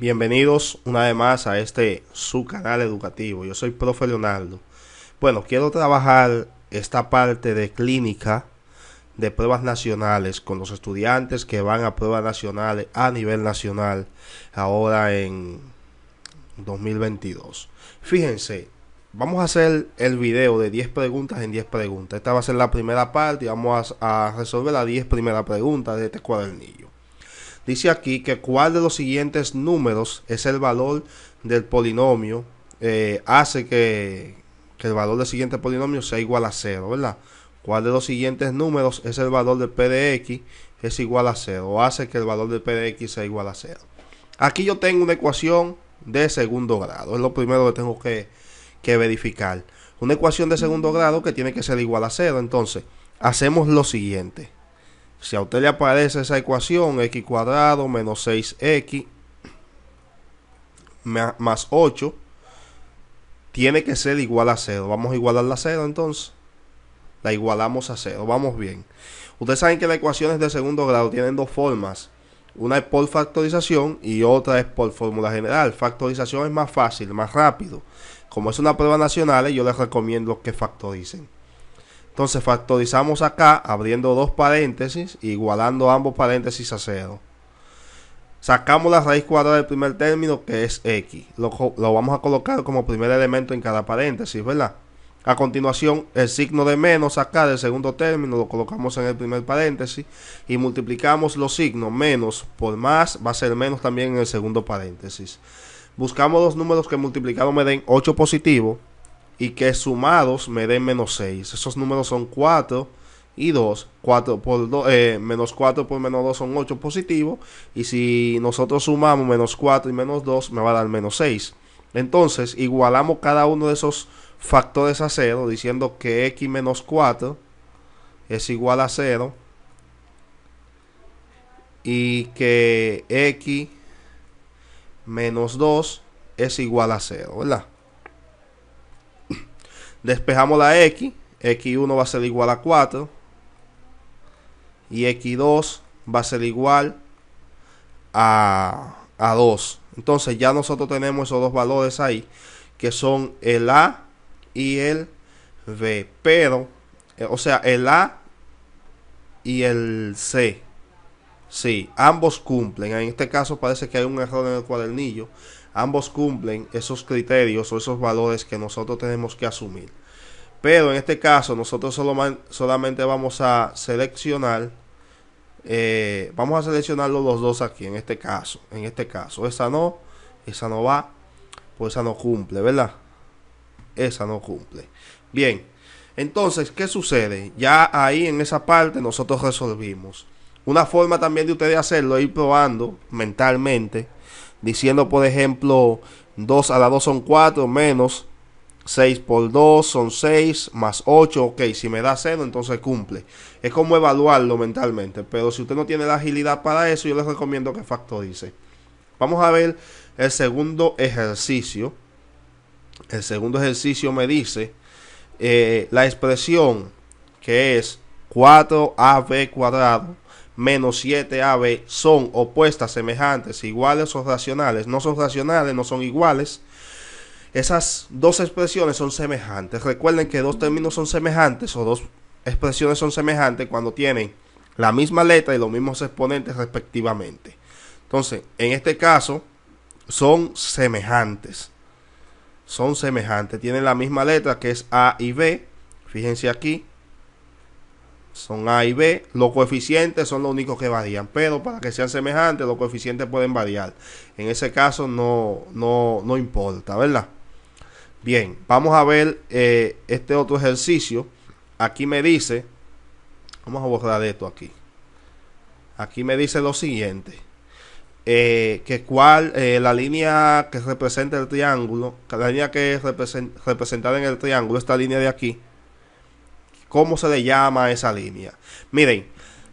Bienvenidos una vez más a este su canal educativo. Yo soy profe Leonardo. Bueno, quiero trabajar esta parte de clínica de pruebas nacionales con los estudiantes que van a pruebas nacionales a nivel nacional ahora en 2022. Fíjense, vamos a hacer el video de 10 preguntas en 10 preguntas. Esta va a ser la primera parte y vamos a, resolver las 10 primeras preguntas de este cuadernillo. Dice aquí que cuál de los siguientes números es el valor del polinomio, eh, hace que, el valor del siguiente polinomio sea igual a cero, ¿verdad? ¿Cuál de los siguientes números es el valor del p de x es igual a cero, O hace que el valor del p de x sea igual a cero. Aquí yo tengo una ecuación de segundo grado. Es lo primero que tengo que, que verificar. Una ecuación de segundo grado que tiene que ser igual a cero, Entonces, hacemos lo siguiente. Si a usted le aparece esa ecuación, x cuadrado menos 6x más 8, tiene que ser igual a 0. Vamos a igualarla a 0 entonces. La igualamos a 0. Vamos bien. Ustedes saben que las ecuaciones de segundo grado tienen dos formas. Una es por factorización y otra es por fórmula general. Factorización es más fácil, más rápido. Como es una prueba nacional, yo les recomiendo que factoricen. Entonces factorizamos acá abriendo dos paréntesis, igualando ambos paréntesis a cero. Sacamos la raíz cuadrada del primer término que es x. Lo, lo vamos a colocar como primer elemento en cada paréntesis, ¿verdad? A continuación, el signo de menos acá del segundo término lo colocamos en el primer paréntesis y multiplicamos los signos menos por más, va a ser menos también en el segundo paréntesis. Buscamos los números que multiplicado me den 8 positivo y que sumados me den menos 6. Esos números son 4 y 2. Eh, menos 4 por menos 2 son 8 positivos. Y si nosotros sumamos menos 4 y menos 2, me va a dar menos 6. Entonces, igualamos cada uno de esos factores a 0, diciendo que x menos 4 es igual a 0. Y que x menos 2 es igual a 0, ¿verdad? Despejamos la X. X1 va a ser igual a 4. Y X2 va a ser igual a, a 2. Entonces ya nosotros tenemos esos dos valores ahí. Que son el A y el B. Pero, eh, o sea, el A y el C. Sí, ambos cumplen. En este caso parece que hay un error en el cuadernillo ambos cumplen esos criterios o esos valores que nosotros tenemos que asumir. Pero en este caso nosotros solamente vamos a seleccionar, eh, vamos a seleccionarlo los dos aquí en este caso, en este caso, esa no, esa no va, pues esa no cumple, ¿verdad? Esa no cumple. Bien, entonces, ¿qué sucede? Ya ahí en esa parte nosotros resolvimos. Una forma también de ustedes hacerlo, ir probando mentalmente diciendo por ejemplo 2 a la 2 son 4 menos 6 por 2 son 6 más 8, ok, si me da 0 entonces cumple. Es como evaluarlo mentalmente, pero si usted no tiene la agilidad para eso, yo les recomiendo que factorice. Vamos a ver el segundo ejercicio. El segundo ejercicio me dice eh, la expresión que es 4ab cuadrado menos 7AB son opuestas, semejantes, iguales o racionales, no son racionales, no son iguales. Esas dos expresiones son semejantes. Recuerden que dos términos son semejantes o dos expresiones son semejantes cuando tienen la misma letra y los mismos exponentes respectivamente. Entonces, en este caso, son semejantes. Son semejantes. Tienen la misma letra que es A y B. Fíjense aquí, son A y B. Los coeficientes son los únicos que varían, pero para que sean semejantes, los coeficientes pueden variar. En ese caso no, no, no importa, ¿verdad? Bien, vamos a ver eh, este otro ejercicio. Aquí me dice, vamos a borrar esto aquí. Aquí me dice lo siguiente. Eh, que cuál eh, la línea que representa el triángulo, la línea que es representada en el triángulo, esta línea de aquí, ¿Cómo se le llama esa línea? Miren,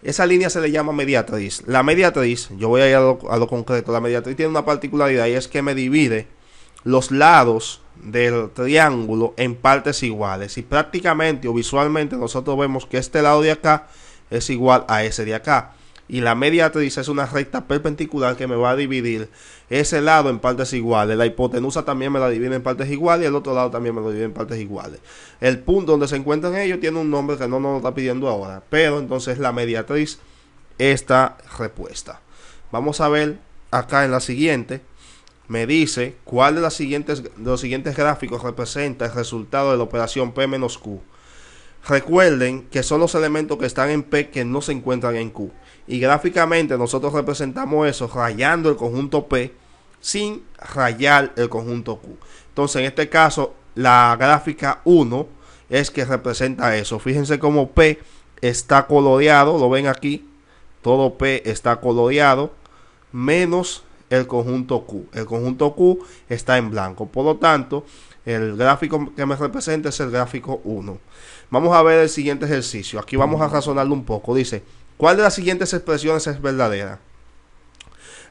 esa línea se le llama mediatriz. La mediatriz, yo voy a ir a lo, concreto, la mediatriz tiene una particularidad y es que me divide los lados del triángulo en partes iguales. Y prácticamente o visualmente nosotros vemos que este lado de acá es igual a ese de acá y la mediatriz es una recta perpendicular que me va a dividir ese lado en partes iguales. La hipotenusa también me la divide en partes iguales y el otro lado también me lo divide en partes iguales. El punto donde se encuentran ellos tiene un nombre que no nos lo está pidiendo ahora, pero entonces la mediatriz está repuesta. Vamos a ver acá en la siguiente. Me dice cuál de, las siguientes, los siguientes gráficos representa el resultado de la operación P-Q Recuerden que son los elementos que están en P que no se encuentran en Q. Y gráficamente nosotros representamos eso rayando el conjunto P sin rayar el conjunto Q. Entonces en este caso la gráfica 1 es que representa eso. Fíjense cómo P está coloreado, lo ven aquí, todo P está coloreado, menos el conjunto Q. El conjunto Q está en blanco. Por lo tanto, el gráfico que me representa es el gráfico 1. Vamos a ver el siguiente ejercicio. Aquí vamos a razonarlo un poco. Dice, ¿cuál de las siguientes expresiones es verdadera?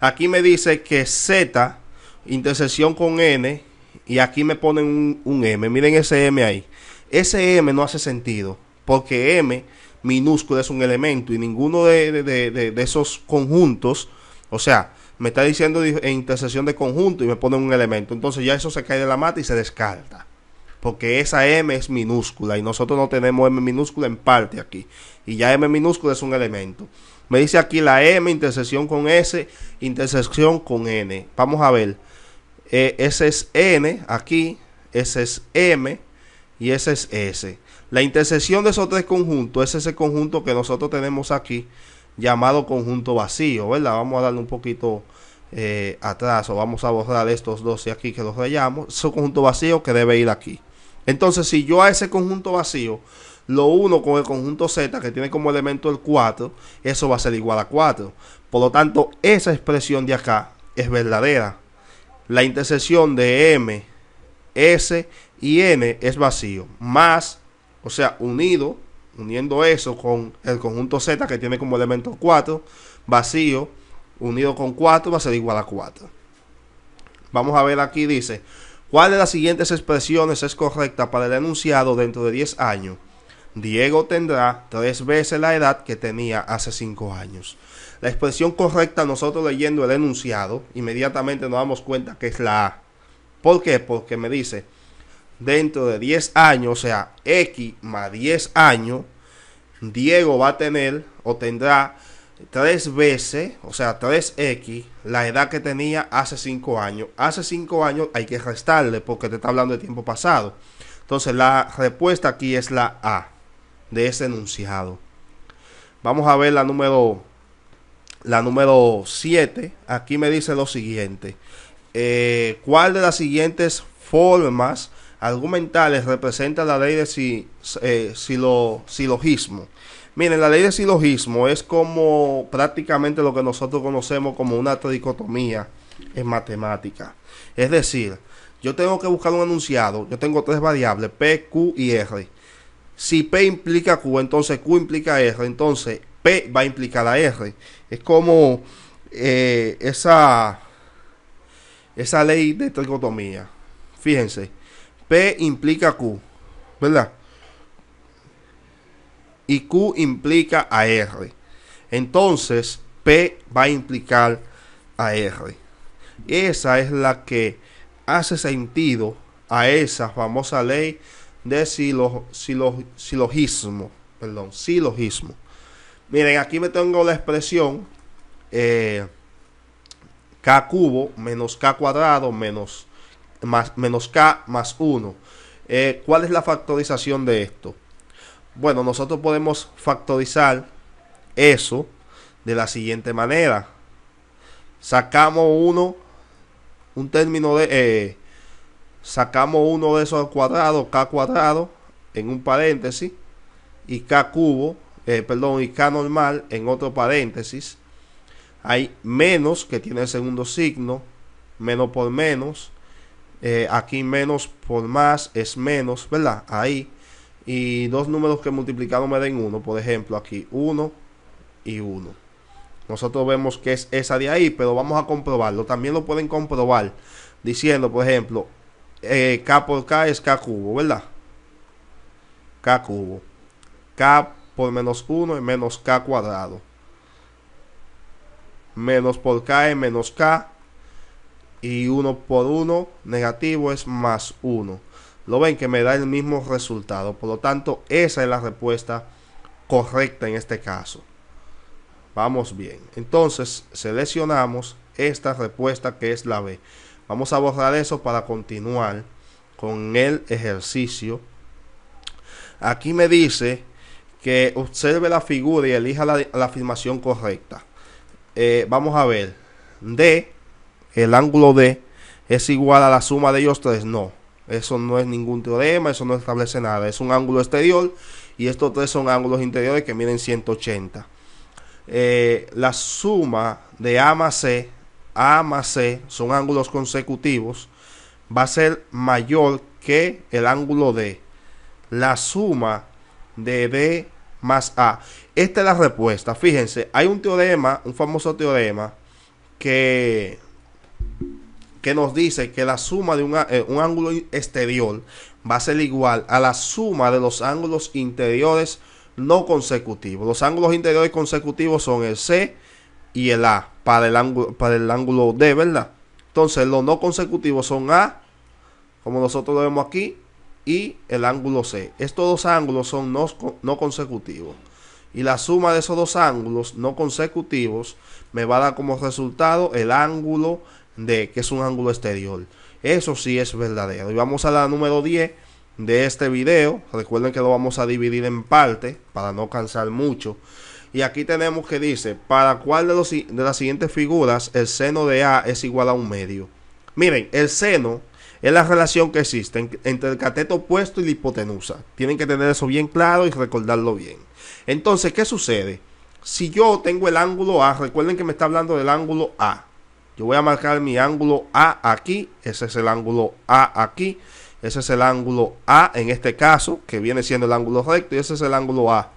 Aquí me dice que Z intersección con N y aquí me ponen un, M. Miren ese M ahí. Ese M no hace sentido porque M minúscula es un elemento y ninguno de esos conjuntos, o sea, me está diciendo intersección de conjunto y me pone un elemento. Entonces ya eso se cae de la mata y se descarta. Porque esa M es minúscula y nosotros no tenemos M minúscula en parte aquí. Y ya M minúscula es un elemento. Me dice aquí la M, intersección con S, intersección con N. Vamos a ver. Eh, S es N aquí, S es M y S es S. La intersección de esos tres conjuntos es ese conjunto que nosotros tenemos aquí llamado conjunto vacío, ¿verdad? Vamos a darle un poquito eh, atrás o vamos a borrar estos dos aquí que los rayamos. Es un conjunto vacío que debe ir aquí. Entonces, si yo a ese conjunto vacío lo uno con el conjunto Z que tiene como elemento el 4, eso va a ser igual a 4. Por lo tanto, esa expresión de acá es verdadera. La intersección de M, S y N es vacío, más, o sea, unido uniendo eso con el conjunto Z que tiene como elemento 4 vacío, unido con 4 va a ser igual a 4. Vamos a ver aquí, dice, ¿cuál de las siguientes expresiones es correcta para el enunciado dentro de 10 años? Diego tendrá tres veces la edad que tenía hace 5 años. La expresión correcta, nosotros leyendo el enunciado, inmediatamente nos damos cuenta que es la A. ¿Por qué? Porque me dice, dentro de 10 años, o sea, X más 10 años, Diego va a tener o tendrá tres veces, o sea, 3X, la edad que tenía hace 5 años. Hace 5 años hay que restarle porque te está hablando de tiempo pasado. Entonces la respuesta aquí es la A de ese enunciado. Vamos a ver la número la número 7. Aquí me dice lo siguiente. Eh, ¿Cuál de las siguientes formas argumentales representa la ley de si, si eh, silo, silogismo. Miren, la ley de silogismo es como prácticamente lo que nosotros conocemos como una tricotomía en matemática. Es decir, yo tengo que buscar un anunciado yo tengo tres variables, P, Q y R. Si P implica Q, entonces Q implica R, entonces P va a implicar a R. Es como eh, esa, esa ley de tricotomía. Fíjense. P implica Q, ¿verdad? Y Q implica a R. Entonces, P va a implicar a R. Esa es la que hace sentido a esa famosa ley de silogismo. Perdón, silogismo. Miren, aquí me tengo la expresión eh, k cubo menos k cuadrado menos menos K más 1. Eh, ¿Cuál es la factorización de esto? Bueno, nosotros podemos factorizar eso de la siguiente manera. Sacamos uno un término de... Eh, sacamos uno de esos al cuadrado, K cuadrado, en un paréntesis, y K cubo, eh, perdón, y K normal en otro paréntesis. Hay menos que tiene el segundo signo, menos por menos, eh, aquí menos por más es menos, ¿verdad? Ahí. Y dos números que multiplicaron me den 1. Por ejemplo, aquí 1 y 1. Nosotros vemos que es esa de ahí, pero vamos a comprobarlo. También lo pueden comprobar diciendo, por ejemplo, eh, K por K es K cubo, ¿verdad? K cubo. K por menos 1 es menos K cuadrado. Menos por K es menos K y 1 por 1 negativo es más 1. Lo ven que me da el mismo resultado. Por lo tanto, esa es la respuesta correcta en este caso. Vamos bien. Entonces, seleccionamos esta respuesta que es la B. Vamos a borrar eso para continuar con el ejercicio. Aquí me dice que observe la figura y elija la, afirmación correcta. Eh, vamos a ver. D el ángulo D es igual a la suma de ellos tres. No, eso no es ningún teorema, eso no establece nada. Es un ángulo exterior y estos tres son ángulos interiores que miden 180. Eh, la suma de A más C, A más C son ángulos consecutivos, va a ser mayor que el ángulo D. La suma de B más A. Esta es la respuesta. Fíjense, hay un teorema, un famoso teorema, que que nos dice que la suma de eh, un, ángulo exterior va a ser igual a la suma de los ángulos interiores no consecutivos. Los ángulos interiores consecutivos son el C y el A para el ángulo, para el ángulo D, ¿verdad? Entonces los no consecutivos son A, como nosotros lo vemos aquí, y el ángulo C. Estos dos ángulos son no, no consecutivos. Y la suma de esos dos ángulos no consecutivos me va a dar como resultado el ángulo de que es un ángulo exterior. Eso sí es verdadero. Y vamos a la número 10 de este video. Recuerden que lo vamos a dividir en parte para no cansar mucho. Y aquí tenemos que dice, ¿para cuál de, los, de las siguientes figuras el seno de A es igual a un medio? Miren, el seno es la relación que existe entre el cateto opuesto y la hipotenusa. Tienen que tener eso bien claro y recordarlo bien. Entonces, ¿qué sucede? Si yo tengo el ángulo A, recuerden que me está hablando del ángulo A. Yo voy a marcar mi ángulo A aquí, ese es el ángulo A aquí, ese es el ángulo A en este caso, que viene siendo el ángulo recto, y ese es el ángulo A.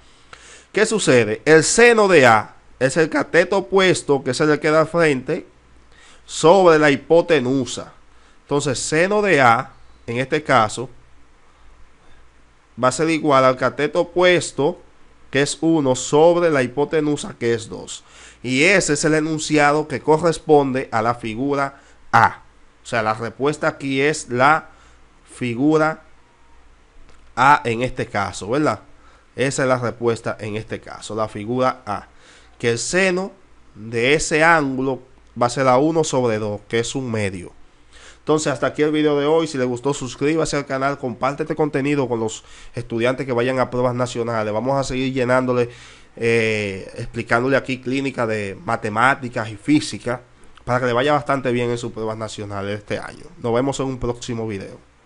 ¿Qué sucede? El seno de A es el cateto opuesto, que es el que da frente, sobre la hipotenusa. Entonces, seno de A, en este caso, va a ser igual al cateto opuesto que es 1, sobre la hipotenusa, que es 2. Y ese es el enunciado que corresponde a la figura A. O sea, la respuesta aquí es la figura A en este caso, ¿verdad? Esa es la respuesta en este caso, la figura A. Que el seno de ese ángulo va a ser a 1 sobre 2, que es un medio. Entonces, hasta aquí el video de hoy. Si le gustó, suscríbase al canal, comparte este contenido con los estudiantes que vayan a pruebas nacionales. Vamos a seguir llenándole, eh, explicándole aquí clínica de matemáticas y física para que le vaya bastante bien en sus pruebas nacionales este año. Nos vemos en un próximo video.